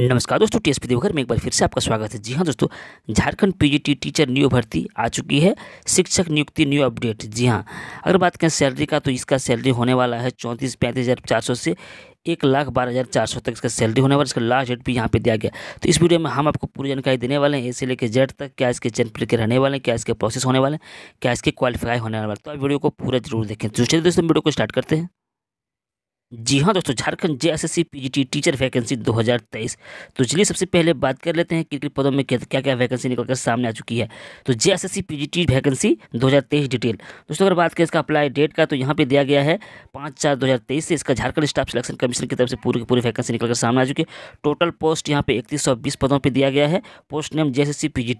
नमस्कार दोस्तों T S P Deoghar में एक बार फिर से आपका स्वागत है जी हाँ दोस्तों झारखंड पीजीटी टीचर न्यू भर्ती आ चुकी है शिक्षक नियुक्ति न्यू अपडेट जी हाँ अगर बात करें सैलरी का तो इसका सैलरी होने वाला है चौंतीस पैंतीस हज़ार चार सौ से एक लाख बारह हज़ार चार सौ तक इसका सैलरी होने वाला इसका लास्ट डेट भी यहाँ पे दिया गया तो इस वीडियो में हम आपको पूरी जानकारी देने वाले हैं ए से लेकर जेड तक क्या इसके चयन के रहने वाले हैं क्या इसके प्रोसेस होने वाले हैं क्या इसके क्वालिफाई होने वाले तो आप वीडियो को पूरा जरूर देखें दूसरे तो दोस्तों वीडियो को स्टार्ट करते हैं जी हाँ दोस्तों Jharkhand J S S C teacher vacancy 2023 तो चलिए सबसे पहले बात कर लेते हैं किन पदों में क्या क्या वैकेंसी निकलकर सामने आ चुकी है तो J S S C vacancy 2023 detail दोस्तों अगर बात करें इसका अप्लाई डेट का तो यहाँ पे दिया गया है पाँच चार दो से इसका झारखंड स्टाफ सिलेक्शन कमीशन की तरफ से पूरी की पूरी वैकेंसी निकलकर सामने आ चुकी है टोटल पोस्ट यहाँ पे इकतीस पदों पर दिया गया है post name J S S C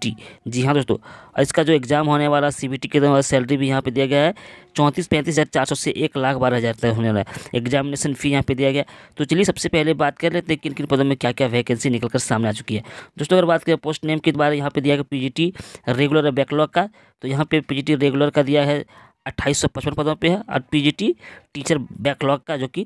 जी हाँ दोस्तों इसका जो एग्जाम होने वाला सी बी टी के सैलरी भी यहाँ पर दिया गया है चौंतीस पैंतीस हज़ार चार सौ से एक लाख बारह हज़ार तक होने वाला है एग्जामिनेशन एप्लीकेशन फ़ी यहाँ पे दिया गया तो चलिए सबसे पहले बात कर लेते हैं किन किन पदों में क्या क्या वैकेंसी निकल कर सामने आ चुकी है दोस्तों अगर बात करें पोस्ट नेम के बारे यहाँ पर दिया गया पीजीटी रेगुलर बैकलॉग का तो यहाँ पर पीजीटी रेगुलर का दिया है अट्ठाईस सौ पचपन पदों पर है और पीजीटी टीचर बैकलॉग का जो कि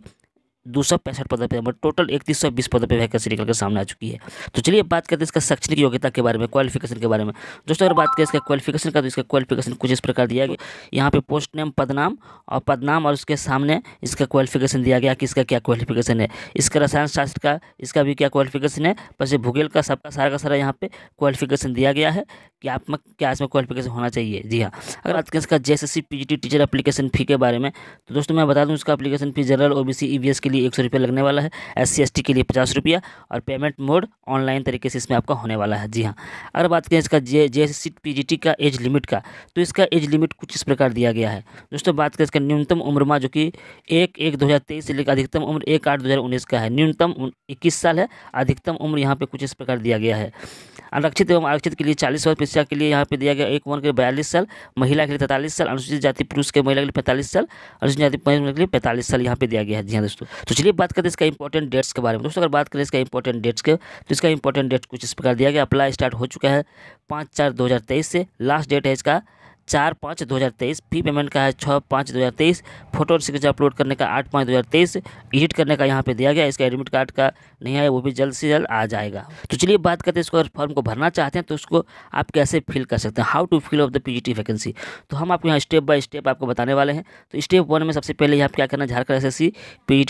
दो सौ पैंसठ पदों पर टोटल मतलब इकतीस सौ बीस पदों पर वैकेंसी निकल कर सामने आ चुकी है तो चलिए बात करते हैं इसका शैक्षणिक योग्यता के बारे में क्वालिफिकेशन के बारे में दोस्तों अगर बात करें इसका क्वालिफिकेशन का तो इसका क्वालिफिकेशन कुछ इस प्रकार दिया गया यहाँ पे पोस्ट नेम पदनाम और पदनाम और उसके सामने इसका क्वालिफिकेशन दिया गया कि इसका क्या क्वालिफिकेशन है इसका रसायन शास्त्र का इसका भी क्या क्वालिफिकेशन है बस ये का सबका सारा का सारा यहाँ पे क्वालिफिकेशन दिया गया है कि आप में क्या इसमें क्वालिफिकेशन होना चाहिए जी हाँ अगर बात करें इसका J S teacher application fee के बारे में तो दोस्तों मैं बता दूँ इसका application fee general O B के लिए भी एक सौ रुपया लगने वाला है एस सी के लिए पचास रुपया और पेमेंट मोड ऑनलाइन तरीके से इसमें आपका होने वाला है जी हाँ अगर बात करें इसका जे जे एस का एज लिमिट का तो इसका एज लिमिट कुछ इस प्रकार दिया गया है दोस्तों बात करें इसका न्यूनतम उम्र में जो कि एक एक दो से लेकर अधिकतम उम्र एक आठ दो का है न्यूनतम इक्कीस साल है अधिकतम उम्र यहाँ पर कुछ इस प्रकार दिया गया है अनरक्षित एवं आरक्षित के लिए चालीस वर्ष पिछड़ा के लिए यहाँ पे दिया गया एक वर्ग के लिए बयालीस साल महिला के लिए तैंतालीस साल अनुसूचित जाति पुरुष के महिला के लिए पैंतालीस साल अनुसूचित जाति महिला के लिए पैंतालीस साल यहाँ पे दिया गया है जी हाँ दोस्तों तो चलिए बात करते हैं इसका इंपॉर्टेंट डेट्स के बारे में दोस्तों अगर बात करें इसका इंपॉर्टेंट डेट्स के तो इसका इंपॉर्टेंट डेट कुछ इस प्रकार दिया गया अप्लाई स्टार्ट हो चुका है पाँच चार दो से लास्ट डेट है इसका चार पाँच दो हज़ार तेईस फी पेमेंट का है छः पाँच दो हज़ार तेईस फोटो और सिग्नेचर अपलोड करने का आठ पाँच दो हज़ार तेईस एडिट करने का यहाँ पे दिया गया इसका एडमिट कार्ड का नहीं है वो भी जल्द से जल्द आ जाएगा तो चलिए बात करते हैं इसको अगर फॉर्म को भरना चाहते हैं तो उसको आप कैसे फिल कर सकते हैं how to fill of the P vacancy तो हम आपको यहाँ स्टेप बाई स्टेप आपको बताने वाले हैं तो स्टेप वन में सबसे पहले यहाँ क्या करना है Jharkhand S S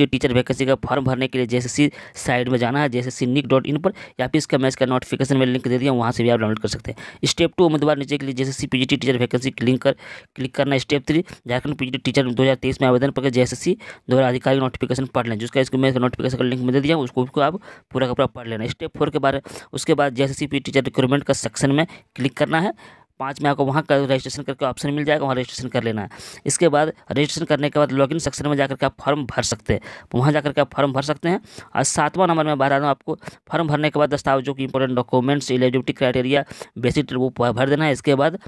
teacher vacancy का फॉर्म भरने के लिए जे साइड में जाना है जे निक डॉट इन पर या फिर इसका मैच का नोटिफिकेशन में लिंक दे दिया वहाँ से भी आप डाउनलोड कर सकते हैं स्टेप टू उम्मीदवार नीचे के लिए जे सी टीचर वैकेंसी से लिंक कर क्लिक करना step three Jharkhand PG teacher दो हज़ार तेईस में आवेदन पत्र जैसे द्वारा अधिकारी नोटिफिकेशन पढ़ लें जिसका इसको मैं नोटिफिकेशन का लिंक में दे दिया उसको उसको आप पूरा का पूरा पढ़ लेना स्टेप फोर के बारे उसके बाद जैसे पी टीचर रिक्रूटमेंट का सेक्शन में क्लिक करना है पाँच में आपको वहाँ का रजिस्ट्रेशन करके ऑप्शन मिल जाएगा वहाँ रजिस्ट्रेशन कर लेना है इसके बाद रजिस्ट्रेशन करने के बाद लॉगिन सेक्शन में जाकर के आप फॉर्म भर सकते हैं वहाँ जाकर के आप फॉर्म भर सकते हैं और सातवां नंबर में बता रहा हूँ आपको फॉर्म भरने के बाद दस्तावेजों की important documents eligibility criteria basic वो भर देना है इसके बाद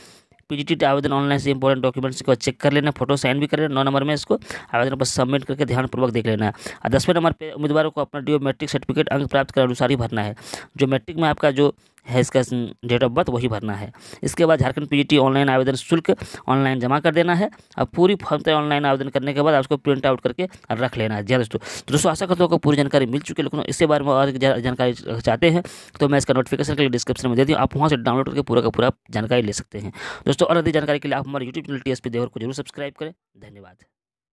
पीजीटी आवेदन ऑनलाइन से इंपॉर्टेंट डॉक्यूमेंट्स को चेक कर लेना फोटो साइन भी कर लेना नौ नंबर में इसको आवेदन पर सबमिट करके ध्यानपूर्वक देख लेना है और दसवें नंबर पर उम्मीदवारों को अपना डी मैट्रिक सर्टिफिकेट अंक प्राप्त कर अनुसार ही भरना है जो मैट्रिक में आपका जो है इसका डेट ऑफ बर्थ वही भरना है इसके बाद झारखंड पी ऑनलाइन आवेदन शुल्क ऑनलाइन जमा कर देना है अब पूरी फॉर्म तय ऑनलाइन आवेदन करने के बाद आपको प्रिंट आउट करके रख लेना है जी दोस्तों तो दोस्तों आशा करता हूँ पूरी जानकारी मिल चुकी है लेकिन इसके बारे में और जानकारी चाहते हैं तो मैं इसका नोटिफिकेशन के लिए डिस्क्रिप्शन में दे दूँ आप वहाँ से डाउनलोड करके पूरा का पूरा जानकारी ले सकते हैं दोस्तों और अधिक जानकारी के लिए आप हमारे यूट्यूब चैनल टी एस देवर को जरूर सब्सक्राइब करें धन्यवाद